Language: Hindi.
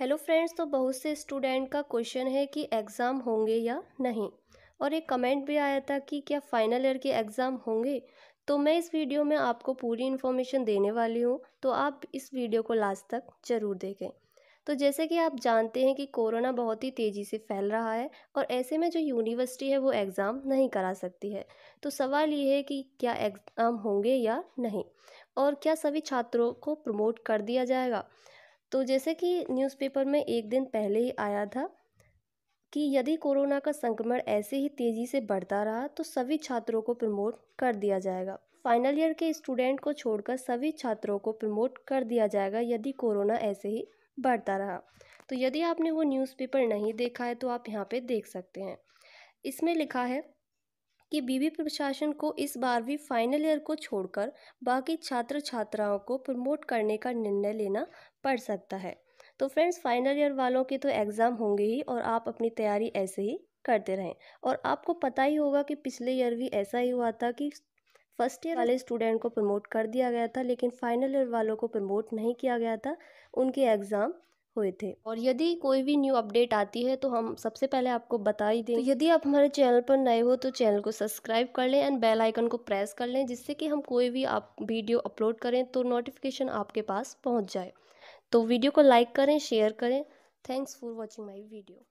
हेलो फ्रेंड्स तो बहुत से स्टूडेंट का क्वेश्चन है कि एग्ज़ाम होंगे या नहीं और एक कमेंट भी आया था कि क्या फ़ाइनल ईयर के एग्ज़ाम होंगे तो मैं इस वीडियो में आपको पूरी इन्फॉर्मेशन देने वाली हूँ तो आप इस वीडियो को लास्ट तक ज़रूर देखें तो जैसे कि आप जानते हैं कि कोरोना बहुत ही तेज़ी से फैल रहा है और ऐसे में जो यूनिवर्सिटी है वो एग्ज़ाम नहीं करा सकती है तो सवाल ये है कि क्या एग्ज़ाम होंगे या नहीं और क्या सभी छात्रों को प्रमोट कर दिया जाएगा तो जैसे कि न्यूज़पेपर में एक दिन पहले ही आया था कि यदि कोरोना का संक्रमण ऐसे ही तेज़ी से बढ़ता रहा तो सभी छात्रों को प्रमोट कर दिया जाएगा फाइनल ईयर के स्टूडेंट को छोड़कर सभी छात्रों को प्रमोट कर दिया जाएगा यदि कोरोना ऐसे ही बढ़ता रहा तो यदि आपने वो न्यूज़पेपर नहीं देखा है तो आप यहाँ पे देख सकते हैं इसमें लिखा है कि बीबी प्रशासन को इस बार भी फाइनल ईयर को छोड़कर बाकी छात्र छात्राओं को प्रमोट करने का निर्णय लेना पड़ सकता है तो फ्रेंड्स फाइनल ईयर वालों के तो एग्ज़ाम होंगे ही और आप अपनी तैयारी ऐसे ही करते रहें और आपको पता ही होगा कि पिछले ईयर भी ऐसा ही हुआ था कि फर्स्ट ईयर वाले स्टूडेंट को प्रमोट कर दिया गया था लेकिन फाइनल ईयर वालों को प्रमोट नहीं किया गया था उनके एग्ज़ाम हुए थे और यदि कोई भी न्यू अपडेट आती है तो हम सबसे पहले आपको बता ही दें तो यदि आप हमारे चैनल पर नए हो तो चैनल को सब्सक्राइब कर लें एंड बेल आइकन को प्रेस कर लें जिससे कि हम कोई भी आप वीडियो अपलोड करें तो नोटिफिकेशन आपके पास पहुँच जाए तो वीडियो को लाइक करें शेयर करें thanks for watching my video